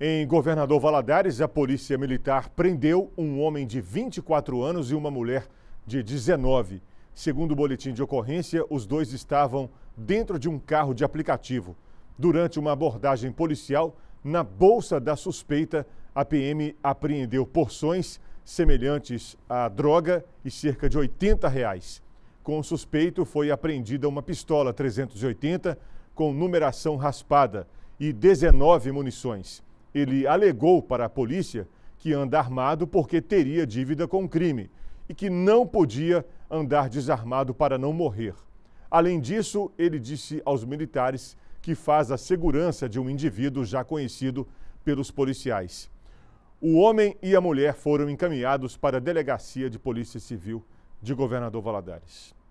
Em Governador Valadares, a polícia militar prendeu um homem de 24 anos e uma mulher de 19. Segundo o boletim de ocorrência, os dois estavam dentro de um carro de aplicativo. Durante uma abordagem policial, na bolsa da suspeita, a PM apreendeu porções semelhantes à droga e cerca de 80 reais. Com o suspeito, foi apreendida uma pistola 380 com numeração raspada e 19 munições ele alegou para a polícia que anda armado porque teria dívida com o crime e que não podia andar desarmado para não morrer. Além disso, ele disse aos militares que faz a segurança de um indivíduo já conhecido pelos policiais. O homem e a mulher foram encaminhados para a Delegacia de Polícia Civil de Governador Valadares.